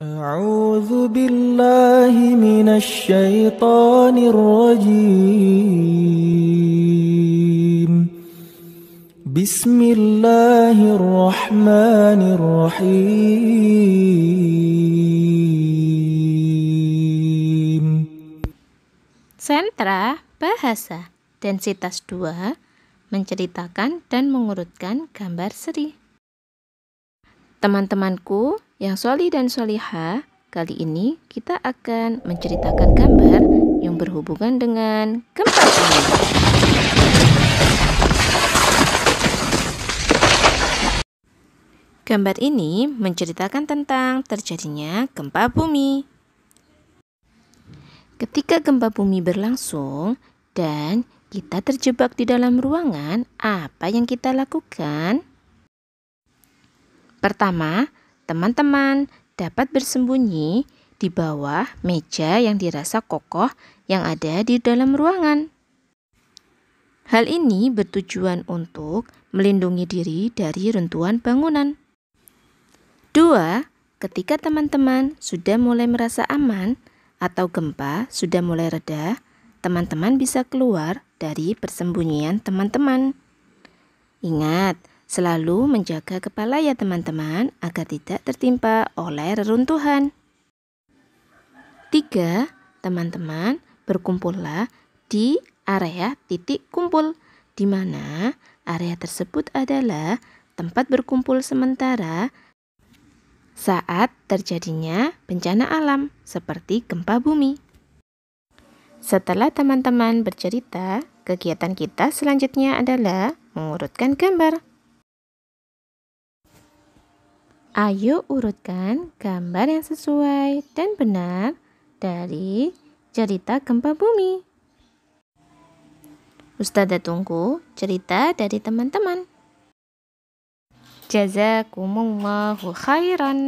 أعوذ بالله من الشيطان الرجيم بسم الله الرحمن الرحيم Sentra Bahasa Densitas 2 menceritakan dan mengurutkan gambar seri Teman-temanku, yang soli dan soliha, kali ini kita akan menceritakan gambar yang berhubungan dengan gempa bumi. Gambar ini menceritakan tentang terjadinya gempa bumi. Ketika gempa bumi berlangsung dan kita terjebak di dalam ruangan, apa yang kita lakukan? Pertama, teman-teman dapat bersembunyi di bawah meja yang dirasa kokoh yang ada di dalam ruangan. Hal ini bertujuan untuk melindungi diri dari runtuhan bangunan. Dua, ketika teman-teman sudah mulai merasa aman atau gempa sudah mulai reda, teman-teman bisa keluar dari persembunyian teman-teman. Ingat, Selalu menjaga kepala ya teman-teman agar tidak tertimpa oleh reruntuhan. 3. Teman-teman berkumpullah di area titik kumpul di mana area tersebut adalah tempat berkumpul sementara saat terjadinya bencana alam seperti gempa bumi. Setelah teman-teman bercerita, kegiatan kita selanjutnya adalah mengurutkan gambar. Ayo urutkan gambar yang sesuai dan benar dari cerita gempa bumi. Ustazah tunggu cerita dari teman-teman. Jazakumullahu khairan.